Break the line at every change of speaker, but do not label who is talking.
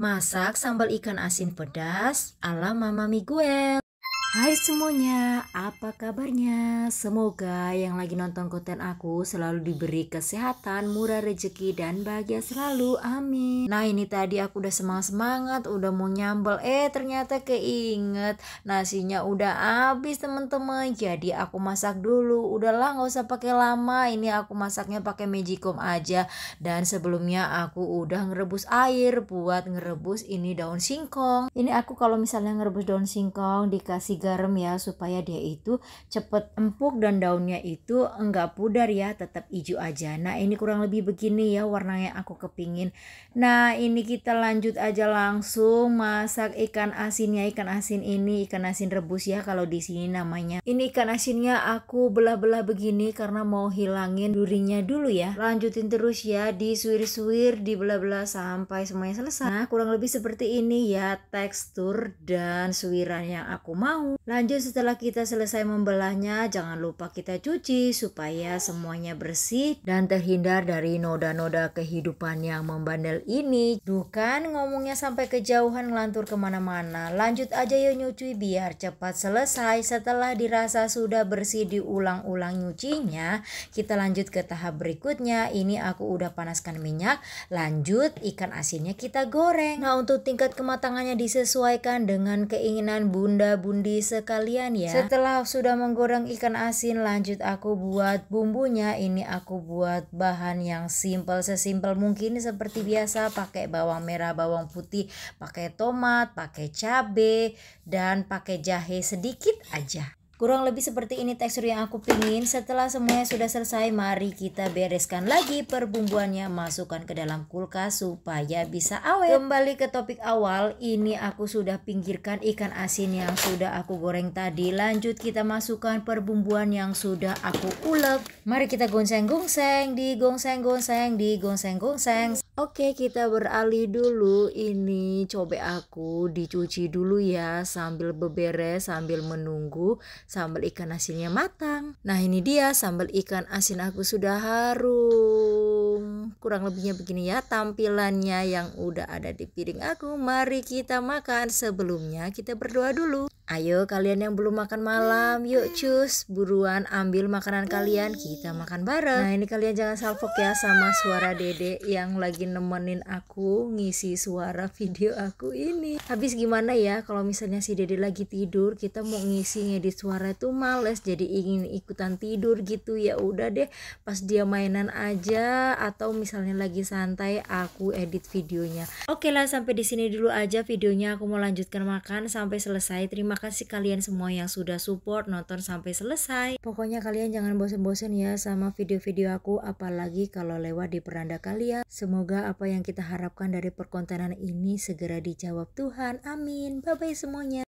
Masak sambal ikan asin pedas ala Mama Miguel. Hai semuanya, apa kabarnya? Semoga yang lagi nonton konten aku selalu diberi kesehatan, murah rezeki, dan bahagia selalu. Amin. Nah ini tadi aku udah semangat-semangat, udah mau nyambel. Eh ternyata keinget, nasinya udah habis temen-temen. Jadi aku masak dulu, udahlah gak usah pakai lama. Ini aku masaknya pakai magicom aja. Dan sebelumnya aku udah ngerebus air buat ngerebus ini daun singkong. Ini aku kalau misalnya ngerebus daun singkong dikasih garam ya supaya dia itu cepet empuk dan daunnya itu enggak pudar ya tetap hijau aja nah ini kurang lebih begini ya warnanya aku kepingin nah ini kita lanjut aja langsung masak ikan asinnya ikan asin ini ikan asin rebus ya kalau di sini namanya ini ikan asinnya aku belah-belah begini karena mau hilangin durinya dulu ya lanjutin terus ya disuir-suir dibelah-belah sampai semuanya selesai nah kurang lebih seperti ini ya tekstur dan suiran yang aku mau Lanjut setelah kita selesai membelahnya, jangan lupa kita cuci supaya semuanya bersih dan terhindar dari noda-noda kehidupan yang membandel ini. Duh kan ngomongnya sampai kejauhan ngelantur kemana-mana. Lanjut aja yuk nyuci biar cepat selesai. Setelah dirasa sudah bersih diulang-ulang nyucinya, kita lanjut ke tahap berikutnya. Ini aku udah panaskan minyak. Lanjut ikan asinnya kita goreng. Nah untuk tingkat kematangannya disesuaikan dengan keinginan bunda-bundi sekalian ya. Setelah sudah menggoreng ikan asin, lanjut aku buat bumbunya. Ini aku buat bahan yang simple, sesimpel mungkin seperti biasa pakai bawang merah, bawang putih, pakai tomat, pakai cabai dan pakai jahe sedikit aja. Kurang lebih seperti ini tekstur yang aku pingin. Setelah semuanya sudah selesai, mari kita bereskan lagi perbumbuannya. Masukkan ke dalam kulkas supaya bisa awet. Kembali ke topik awal, ini aku sudah pinggirkan ikan asin yang sudah aku goreng tadi. Lanjut kita masukkan perbumbuan yang sudah aku ulek. Mari kita gonceng-gonceng, digonceng-gonceng, digonceng-gonceng. Oke, kita beralih dulu. Ini cobek aku dicuci dulu ya sambil beberes, sambil menunggu sambal ikan asinnya matang. Nah, ini dia sambal ikan asin aku sudah harum. Kurang lebihnya begini ya tampilannya yang udah ada di piring aku. Mari kita makan. Sebelumnya kita berdoa dulu. Ayo kalian yang belum makan malam, yuk cus, buruan ambil makanan kalian, kita makan bareng. Nah ini kalian jangan salfok ya sama suara dede yang lagi nemenin aku ngisi suara video aku ini. Habis gimana ya kalau misalnya si dede lagi tidur, kita mau ngisi ngedit suara itu males, jadi ingin ikutan tidur gitu ya udah deh pas dia mainan aja atau misalnya lagi santai aku edit videonya. Oke lah sampai di sini dulu aja videonya aku mau lanjutkan makan sampai selesai. Terima kasih kalian semua yang sudah support nonton sampai selesai. Pokoknya kalian jangan bosen-bosen ya sama video-video aku apalagi kalau lewat di peranda kalian. Semoga apa yang kita harapkan dari perkontenan ini segera dijawab Tuhan. Amin. Bye-bye semuanya.